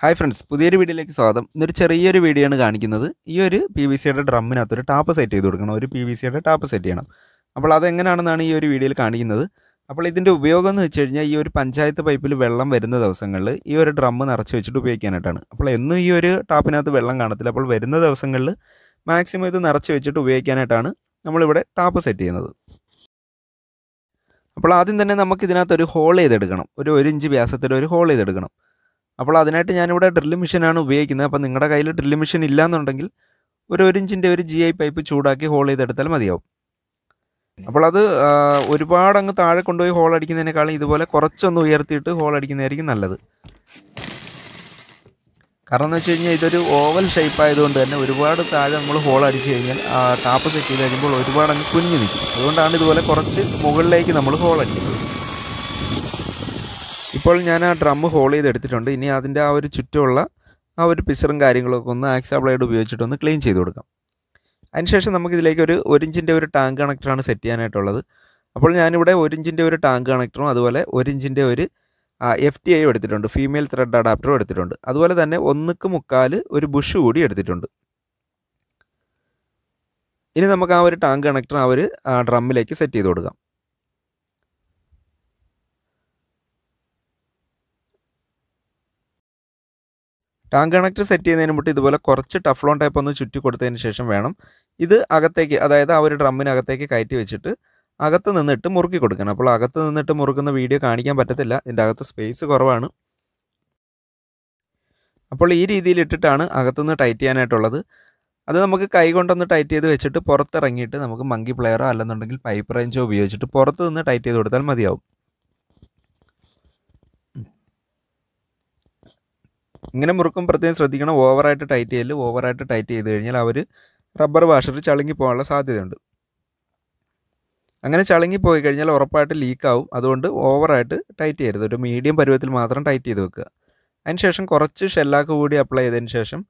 hi friends പുതിയൊരു വീഡിയോയിലേക്ക് സ്വാഗതം ഇന്നൊരു ചെറിയൊരു വീഡിയോ ആണ് കാണിക്കുന്നത് ഈ ഒരു പി വി സിയുടെ ഡ്രമ്മിനകത്ത് ഒരു ടാപ്പ് സെറ്റ് ചെയ്ത് കൊടുക്കണം ഒരു പി വി സിയുടെ ടാപ്പ് സെറ്റ് ചെയ്യണം അപ്പോൾ അതെങ്ങനെയാണെന്നാണ് ഈ ഒരു വീഡിയോയിൽ കാണിക്കുന്നത് അപ്പോൾ ഇതിൻ്റെ ഉപയോഗം എന്ന് വെച്ച് കഴിഞ്ഞാൽ ഈ ഒരു പഞ്ചായത്ത് പൈപ്പിൽ വെള്ളം വരുന്ന ദിവസങ്ങളിൽ ഈ ഒരു ഡ്രം നിറച്ച് വെച്ചിട്ട് ഉപയോഗിക്കാനായിട്ടാണ് അപ്പോൾ എന്നും ഈ ഒരു ടാപ്പിനകത്ത് വെള്ളം കാണത്തില്ല അപ്പോൾ വരുന്ന ദിവസങ്ങളിൽ മാക്സിമം ഇത് നിറച്ച് വെച്ചിട്ട് ഉപയോഗിക്കാനായിട്ടാണ് നമ്മളിവിടെ ടാപ്പ് സെറ്റ് ചെയ്യുന്നത് അപ്പോൾ ആദ്യം തന്നെ നമുക്ക് ഇതിനകത്ത് ഒരു ഹോൾ ചെയ്തെടുക്കണം ഒരു ഒരു ഇഞ്ച് വ്യാസത്തിൽ ഒരു ഹോൾ ചെയ്തെടുക്കണം അപ്പോൾ അതിനായിട്ട് ഞാനിവിടെ ഡ്രില്ല് മെഷീനാണ് ഉപയോഗിക്കുന്നത് അപ്പോൾ നിങ്ങളുടെ കയ്യിൽ ഡ്രില്ല് മെഷീൻ ഇല്ലയെന്നുണ്ടെങ്കിൽ ഒരു ഒരു ഇഞ്ചിൻ്റെ ഒരു ജി ഐ പൈപ്പ് ചൂടാക്കി ഹോൾ ചെയ്തെടുത്താൽ മതിയാവും അപ്പോൾ അത് ഒരുപാട് അങ്ങ് താഴെ കൊണ്ടുപോയി ഹോൾ അടിക്കുന്നതിനേക്കാളും ഇതുപോലെ കുറച്ചൊന്ന് ഉയർത്തിയിട്ട് ഹോൾ അടിക്കുന്നതായിരിക്കും നല്ലത് കാരണം എന്ന് വെച്ച് കഴിഞ്ഞാൽ ഇതൊരു ഓവൽ ഷേപ്പ് ആയതുകൊണ്ട് തന്നെ ഒരുപാട് താഴെ നമ്മൾ ഹോൾ അടിച്ചു കഴിഞ്ഞാൽ ടാപ്പ് സെറ്റ് ചെയ്ത് കഴിയുമ്പോൾ ഒരുപാട് അങ്ങ് കുഞ്ഞു നിൽക്കും അതുകൊണ്ടാണ് ഇതുപോലെ കുറച്ച് മുകളിലേക്ക് നമ്മൾ ഹോൾ അടിക്കുന്നത് ഇപ്പോൾ ഞാൻ ആ ഡ്രം ഹോൾ ചെയ്ത് എടുത്തിട്ടുണ്ട് ഇനി അതിൻ്റെ ആ ഒരു ചുറ്റുമുള്ള ആ ഒരു പിസറും കാര്യങ്ങളൊക്കെ ഒന്ന് ആക്സാ ബ്ലേഡ് ഉപയോഗിച്ചിട്ടൊന്ന് ക്ലീൻ ചെയ്ത് കൊടുക്കാം അതിനുശേഷം നമുക്കിതിലേക്ക് ഒരു ഒരിഞ്ചിൻ്റെ ഒരു ടാങ്ക് കണക്ടറാണ് സെറ്റ് ചെയ്യാനായിട്ടുള്ളത് അപ്പോൾ ഞാനിവിടെ ഒരിഞ്ചിൻ്റെ ഒരു ടാങ്ക് കണക്ടറും അതുപോലെ ഒരിഞ്ചിൻ്റെ ഒരു എഫ് ടി ഐയും എടുത്തിട്ടുണ്ട് ഫീമെയിൽ ത്രെഡ് അഡാപ്റ്ററും എടുത്തിട്ടുണ്ട് അതുപോലെ തന്നെ ഒന്നുക്ക് മുക്കാൽ ഒരു ബുഷ് കൂടി എടുത്തിട്ടുണ്ട് ഇനി നമുക്ക് ആ ഒരു ടാങ്ക് കണക്ടർ ആ ഒരു ഡ്രമ്മിലേക്ക് സെറ്റ് ചെയ്ത് കൊടുക്കാം ടാങ്ക് കണക്ട് സെറ്റ് ചെയ്യുന്നതിന് മുമ്പ് ഇതുപോലെ കുറച്ച് ടഫ്ലോൺ ടൈപ്പ് ഒന്ന് ചുറ്റി കൊടുത്തതിന് ശേഷം വേണം ഇത് അകത്തേക്ക് അതായത് ആ ഒരു ഡ്രമ്മിനകത്തേക്ക് കയറ്റി വെച്ചിട്ട് അകത്ത് നിന്നിട്ട് മുറുക്കി കൊടുക്കണം അപ്പോൾ അകത്ത് നിന്നിട്ട് മുറുക്കുന്ന വീഡിയോ കാണിക്കാൻ പറ്റത്തില്ല ഇതിൻ്റെ അകത്ത് സ്പേസ് കുറവാണ് അപ്പോൾ ഈ രീതിയിൽ ഇട്ടിട്ടാണ് അകത്തുനിന്ന് ടൈറ്റ് ചെയ്യാനായിട്ടുള്ളത് അത് നമുക്ക് കൈ കൊണ്ടൊന്ന് ടൈറ്റ് ചെയ്ത് വെച്ചിട്ട് പുറത്തിറങ്ങിയിട്ട് നമുക്ക് മങ്കി പ്ലെയറോ അല്ലെന്നുണ്ടെങ്കിൽ പൈപ്പ് റേഞ്ചോ ഉപയോഗിച്ചിട്ട് പുറത്ത് നിന്ന് ടൈറ്റ് ചെയ്ത് കൊടുത്താൽ മതിയാവും ഇങ്ങനെ മുറുക്കും പ്രത്യേകം ശ്രദ്ധിക്കണം ഓവറായിട്ട് ടൈറ്റ് ചെയ്യല് ഓവറായിട്ട് ടൈറ്റ് ചെയ്ത് കഴിഞ്ഞാൽ അവർ റബ്ബർ വാഷർ ചളുങ്ങി പോകാനുള്ള സാധ്യതയുണ്ട് അങ്ങനെ ചളുങ്ങി പോയി കഴിഞ്ഞാൽ ഉറപ്പായിട്ട് ലീക്കാവും അതുകൊണ്ട് ഓവറായിട്ട് ടൈറ്റ് ചെയ്യരുത് ഒരു മീഡിയം പരുവത്തിൽ മാത്രം ടൈറ്റ് ചെയ്ത് വെക്കുക അതിനുശേഷം കുറച്ച് ഷെല്ലാക്ക് കൂടി അപ്ലൈ ചെയ്തതിന് ശേഷം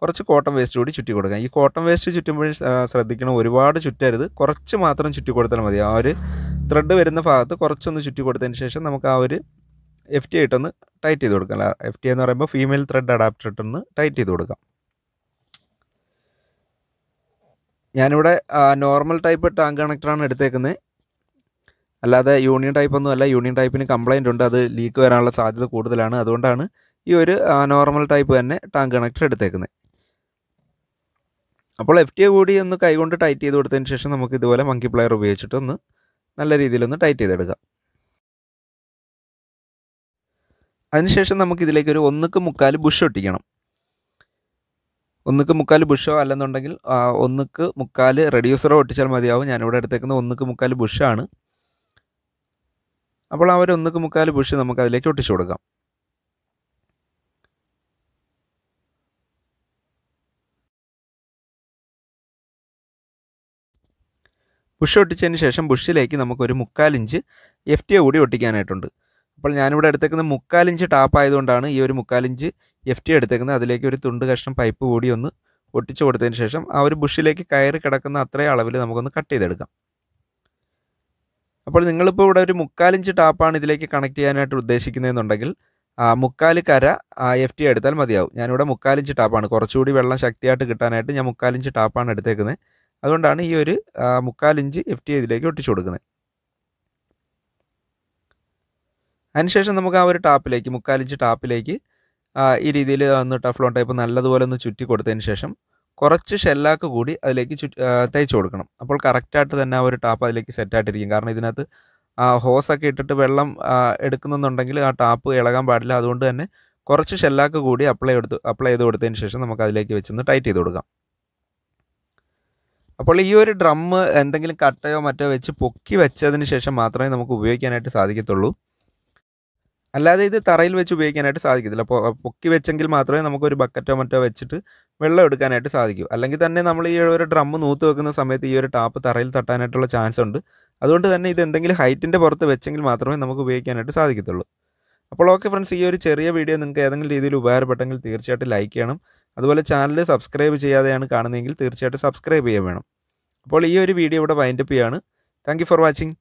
കുറച്ച് കോട്ടൺ വേസ്റ്റ് കൂടി ചുറ്റി കൊടുക്കുക ഈ കോട്ടൺ വേസ്റ്റ് ചുറ്റുമ്പോൾ ശ്രദ്ധിക്കണം ഒരുപാട് ചുറ്റരുത് കുറച്ച് മാത്രം ചുറ്റി കൊടുത്താൽ മതി ആ ഒരു ത്രെഡ് വരുന്ന ഭാഗത്ത് കുറച്ചൊന്ന് ചുറ്റി കൊടുത്തതിന് ശേഷം നമുക്ക് ആ ഒരു എഫ് ടി ആയിട്ടൊന്ന് ടൈറ്റ് ചെയ്ത് കൊടുക്കാം അല്ല എഫ് ടി എന്ന് പറയുമ്പോൾ ഫീമെയിൽ ത്രെഡ് അഡാപ്റ്റർ ഇട്ടൊന്ന് ടൈറ്റ് ചെയ്ത് കൊടുക്കാം ഞാനിവിടെ നോർമൽ ടൈപ്പ് ടാങ്ക് കണക്ടറാണ് എടുത്തേക്കുന്നത് അല്ലാതെ യൂണിയൻ ടൈപ്പ് ഒന്നും അല്ല യൂണിയൻ ടൈപ്പിന് കംപ്ലയിൻ്റ് ഉണ്ട് അത് ലീക്ക് വരാനുള്ള സാധ്യത കൂടുതലാണ് അതുകൊണ്ടാണ് ഈ ഒരു നോർമൽ ടൈപ്പ് തന്നെ ടാങ്ക് കണക്ടർ എടുത്തേക്കുന്നത് അപ്പോൾ എഫ് ടി കൂടി ഒന്ന് കൈകൊണ്ട് ടൈറ്റ് ചെയ്ത് കൊടുത്തതിന് ശേഷം നമുക്ക് ഇതുപോലെ മങ്കി പ്ലെയർ ഉപയോഗിച്ചിട്ട് ഒന്ന് നല്ല രീതിയിലൊന്ന് ടൈറ്റ് ചെയ്തെടുക്കാം അതിനുശേഷം നമുക്ക് ഇതിലേക്ക് ഒരു ഒന്നുക്ക് മുക്കാൽ ബുഷ് ഒട്ടിക്കണം ഒന്നുക്ക് മുക്കാൽ ബുഷോ അല്ലെന്നുണ്ടെങ്കിൽ ഒന്നുക്ക് മുക്കാൽ റെഡ്യൂസറോ ഒട്ടിച്ചാൽ മതിയാവും ഞാനിവിടെ എടുത്തേക്കുന്ന ഒന്നുക്ക് മുക്കാൽ ബുഷാണ് അപ്പോൾ ആ ഒരു ഒന്നുക്ക് മുക്കാൽ ബുഷ് നമുക്ക് അതിലേക്ക് ഒട്ടിച്ചു കൊടുക്കാം ബുഷ് ഒട്ടിച്ചതിന് ശേഷം ബുഷിലേക്ക് നമുക്കൊരു മുക്കാലിഞ്ച് എഫ് ടി ഒ കൂടി ഒട്ടിക്കാനായിട്ടുണ്ട് അപ്പോൾ ഞാനിവിടെ എടുത്തേക്കുന്നത് മുക്കാലിഞ്ച് ടാപ്പ് ആയതുകൊണ്ടാണ് ഈ ഒരു മുക്കാലിഞ്ച് എഫ് ടി എടുത്തേക്കുന്നത് അതിലേക്ക് ഒരു തുണ്ട് കഷ്ണം പൈപ്പ് കൂടി ഒന്ന് ഒട്ടിച്ചു കൊടുത്തതിന് ശേഷം ആ ഒരു ബുഷിലേക്ക് കയറി കിടക്കുന്ന അത്രയും അളവിൽ നമുക്കൊന്ന് കട്ട് ചെയ്തെടുക്കാം അപ്പോൾ നിങ്ങളിപ്പോൾ ഇവിടെ ഒരു മുക്കാലിഞ്ച് ടാപ്പാണ് ഇതിലേക്ക് കണക്ട് ചെയ്യാനായിട്ട് ഉദ്ദേശിക്കുന്നതെന്നുണ്ടെങ്കിൽ മുക്കാല് കര എഫ് ടി എടുത്താൽ മതിയാവും ഞാനിവിടെ മുക്കാലിഞ്ച് ടാപ്പാണ് കുറച്ചുകൂടി വെള്ളം ശക്തിയായിട്ട് കിട്ടാനായിട്ട് ഞാൻ മുക്കാലിഞ്ച് ടാപ്പാണ് എടുത്തേക്കുന്നത് അതുകൊണ്ടാണ് ഈ ഒരു മുക്കാലിഞ്ച് എഫ് ടി ഇതിലേക്ക് ഒട്ടിച്ചു കൊടുക്കുന്നത് അതിനുശേഷം നമുക്ക് ആ ഒരു ടാപ്പിലേക്ക് മുക്കാലിഞ്ച് ടാപ്പിലേക്ക് ഈ രീതിയിൽ ഒന്ന് ടഫ്ലോൺ ടൈപ്പ് നല്ലതുപോലെ ഒന്ന് ചുറ്റി കൊടുത്തതിന് ശേഷം കുറച്ച് ഷെല്ലാക്ക് കൂടി അതിലേക്ക് ചുറ്റി തയ്ച്ചു കൊടുക്കണം അപ്പോൾ കറക്റ്റായിട്ട് തന്നെ ആ ഒരു ടാപ്പ് അതിലേക്ക് സെറ്റായിട്ടിരിക്കും കാരണം ഇതിനകത്ത് ഹോസൊക്കെ ഇട്ടിട്ട് വെള്ളം എടുക്കുന്നുണ്ടെങ്കിൽ ആ ടാപ്പ് ഇളകാൻ പാടില്ല അതുകൊണ്ട് തന്നെ കുറച്ച് ഷെല്ലാക്ക് കൂടി അപ്ലൈ എടുത്ത് അപ്ലൈ ചെയ്ത് കൊടുത്തതിന് ശേഷം നമുക്ക് അതിലേക്ക് വെച്ചൊന്ന് ടൈറ്റ് ചെയ്ത് കൊടുക്കാം അപ്പോൾ ഈ ഒരു ഡ്രം എന്തെങ്കിലും കട്ടയോ മറ്റോ വെച്ച് പൊക്കി വെച്ചതിന് ശേഷം മാത്രമേ നമുക്ക് ഉപയോഗിക്കാനായിട്ട് സാധിക്കത്തുള്ളൂ അല്ലാതെ ഇത് തറയിൽ വെച്ച് ഉപയോഗിക്കാനായിട്ട് സാധിക്കത്തില്ല അപ്പോൾ പൊക്കി വെച്ചെങ്കിൽ മാത്രമേ നമുക്കൊരു ബക്കറ്റോ മറ്റോ വെച്ചിട്ട് വെള്ളം എടുക്കാനായിട്ട് സാധിക്കൂ അല്ലെങ്കിൽ തന്നെ നമ്മൾ ഈ ഒരു ഡ്രം നൂത്ത് വെക്കുന്ന സമയത്ത് ഈ ഒരു ടാപ്പ് തറയിൽ തട്ടാനായിട്ടുള്ള ചാൻസ് ഉണ്ട് അതുകൊണ്ട് തന്നെ ഇത് എന്തെങ്കിലും ഹൈറ്റിൻ്റെ പുറത്ത് വെച്ചെങ്കിൽ മാത്രമേ നമുക്ക് ഉപയോഗിക്കാനായിട്ട് സാധിക്കത്തുള്ളൂ അപ്പോൾ ഓക്കെ ഫ്രണ്ട്സ് ഈ ഒരു ചെറിയ വീഡിയോ നിങ്ങൾക്ക് ഏതെങ്കിലും രീതിയിൽ ഉപകാരപ്പെട്ടെങ്കിൽ തീർച്ചയായിട്ടും ലൈക്ക് ചെയ്യണം അതുപോലെ ചാനൽ സബ്സ്ക്രൈബ് ചെയ്യാതെയാണ് കാണുന്നതെങ്കിൽ തീർച്ചയായിട്ടും സബ്സ്ക്രൈബ് ചെയ്യാൻ വേണം അപ്പോൾ ഈ ഒരു വീഡിയോ ഇവിടെ വൈൻഡപ്പ് ചെയ്യാണ് താങ്ക് ഫോർ വാച്ചിങ്